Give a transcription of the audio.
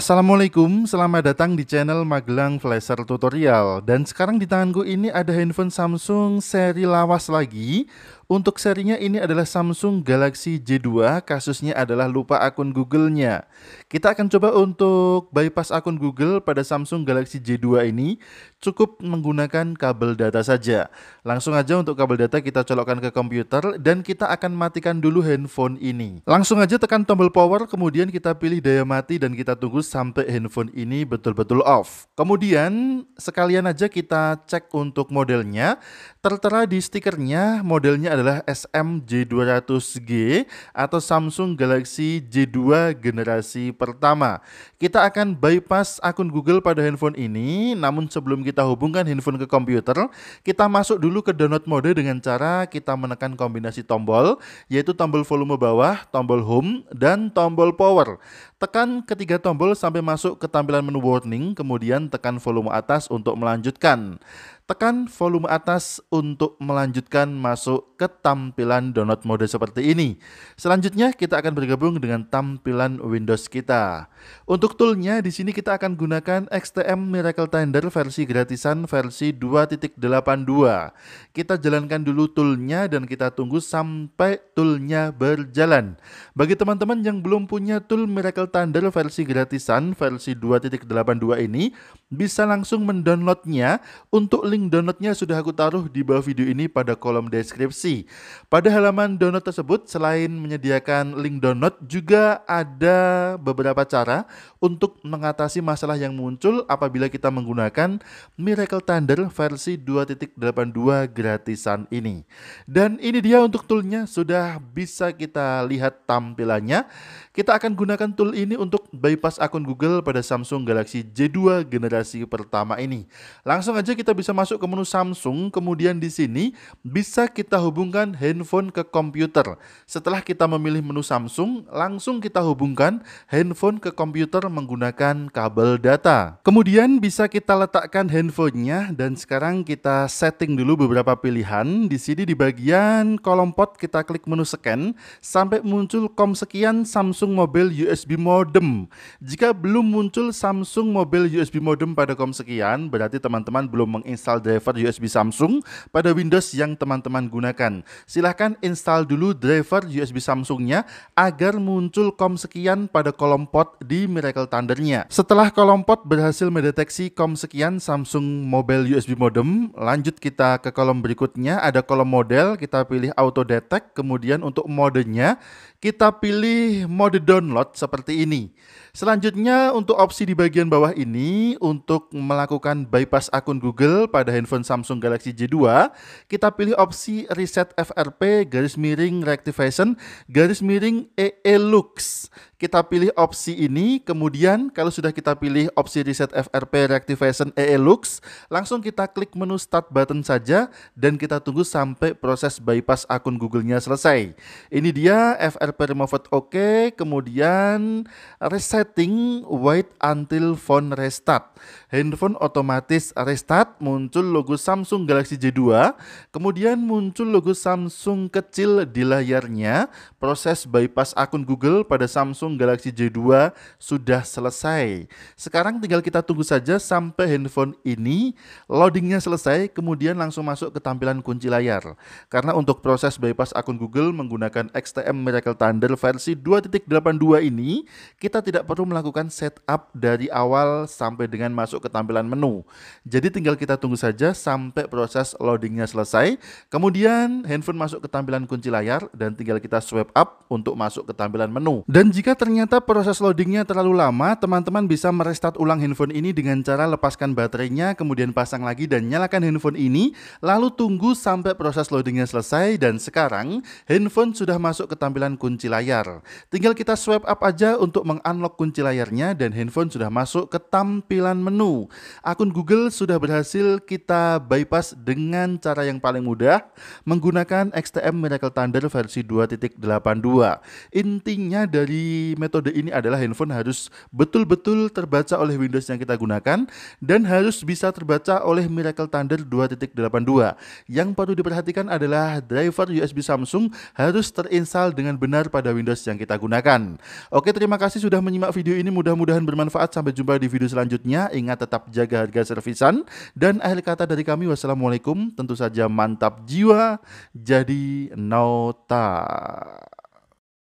Assalamualaikum, selamat datang di channel Magelang Flasher Tutorial Dan sekarang di tanganku ini ada handphone Samsung seri lawas lagi Untuk serinya ini adalah Samsung Galaxy J2 Kasusnya adalah lupa akun Google-nya Kita akan coba untuk bypass akun Google pada Samsung Galaxy J2 ini Cukup menggunakan kabel data saja Langsung aja untuk kabel data kita colokkan ke komputer Dan kita akan matikan dulu handphone ini Langsung aja tekan tombol power Kemudian kita pilih daya mati dan kita tunggu sampai handphone ini betul-betul off. Kemudian sekalian aja kita cek untuk modelnya. Tertera di stikernya modelnya adalah SMJ200G atau Samsung Galaxy J2 generasi pertama. Kita akan bypass akun Google pada handphone ini, namun sebelum kita hubungkan handphone ke komputer, kita masuk dulu ke download mode dengan cara kita menekan kombinasi tombol, yaitu tombol volume bawah, tombol home, dan tombol power. Tekan ketiga tombol sampai masuk ke tampilan menu warning, kemudian tekan volume atas untuk melanjutkan. Tekan volume atas untuk melanjutkan masuk ke tampilan download mode seperti ini. Selanjutnya kita akan bergabung dengan tampilan Windows kita. Untuk toolnya di sini kita akan gunakan XTM Miracle Tender versi gratisan versi 2.82. Kita jalankan dulu toolnya dan kita tunggu sampai toolnya berjalan. Bagi teman-teman yang belum punya tool Miracle Tender versi gratisan versi 2.82 ini, bisa langsung mendownloadnya untuk link Link downloadnya sudah aku taruh di bawah video ini pada kolom deskripsi. Pada halaman download tersebut, selain menyediakan link download, juga ada beberapa cara untuk mengatasi masalah yang muncul apabila kita menggunakan Miracle Thunder versi 2.82 gratisan ini. Dan ini dia untuk toolnya, sudah bisa kita lihat tampilannya. Kita akan gunakan tool ini untuk bypass akun Google pada Samsung Galaxy J2 generasi pertama ini. Langsung aja kita bisa masuk masuk ke menu Samsung, kemudian di sini bisa kita hubungkan handphone ke komputer. Setelah kita memilih menu Samsung, langsung kita hubungkan handphone ke komputer menggunakan kabel data. Kemudian bisa kita letakkan handphonenya dan sekarang kita setting dulu beberapa pilihan. Di sini di bagian kolom pot kita klik menu scan sampai muncul kom sekian Samsung Mobile USB Modem. Jika belum muncul Samsung Mobile USB Modem pada kom sekian, berarti teman-teman belum menginstal driver USB Samsung pada Windows yang teman-teman gunakan. Silahkan install dulu driver USB Samsungnya agar muncul COM sekian pada kolom port di Miracle Thundernya. Setelah kolom port berhasil mendeteksi COM sekian Samsung Mobile USB Modem, lanjut kita ke kolom berikutnya. Ada kolom model, kita pilih auto detect, kemudian untuk modenya kita pilih mode download seperti ini. Selanjutnya untuk opsi di bagian bawah ini untuk melakukan bypass akun Google pada pada handphone Samsung Galaxy J2, kita pilih opsi Reset FRP garis miring rectification garis miring EE e Lux kita pilih opsi ini, kemudian kalau sudah kita pilih opsi reset FRP reactivation EE e Lux, langsung kita klik menu start button saja dan kita tunggu sampai proses bypass akun Google-nya selesai. Ini dia FRP removed Oke kemudian resetting wait until phone restart. Handphone otomatis restart, muncul logo Samsung Galaxy J2, kemudian muncul logo Samsung kecil di layarnya, proses bypass akun Google pada Samsung Samsung Galaxy J2 sudah selesai. Sekarang tinggal kita tunggu saja sampai handphone ini loadingnya selesai, kemudian langsung masuk ke tampilan kunci layar. Karena untuk proses bypass akun Google menggunakan XTM Miracle Thunder versi 2.82 ini, kita tidak perlu melakukan setup dari awal sampai dengan masuk ke tampilan menu. Jadi tinggal kita tunggu saja sampai proses loadingnya selesai, kemudian handphone masuk ke tampilan kunci layar dan tinggal kita swipe up untuk masuk ke tampilan menu. Dan jika ternyata proses loadingnya terlalu lama, teman-teman bisa merestart ulang handphone ini dengan cara lepaskan baterainya, kemudian pasang lagi dan nyalakan handphone ini, lalu tunggu sampai proses loadingnya selesai dan sekarang handphone sudah masuk ke tampilan kunci layar. Tinggal kita swipe up aja untuk mengunlock kunci layarnya dan handphone sudah masuk ke tampilan menu. Akun Google sudah berhasil kita bypass dengan cara yang paling mudah menggunakan XTM Miracle Thunder versi 2.82. Intinya dari metode ini adalah handphone harus betul-betul terbaca oleh Windows yang kita gunakan dan harus bisa terbaca oleh Miracle Thunder 2.82. Yang perlu diperhatikan adalah driver USB Samsung harus terinstall dengan benar pada Windows yang kita gunakan. Oke, terima kasih sudah menyimak video ini. Mudah-mudahan bermanfaat. Sampai jumpa di video selanjutnya. Ingat tetap jaga harga servisan dan akhir kata dari kami wassalamualaikum. Tentu saja mantap jiwa jadi nota.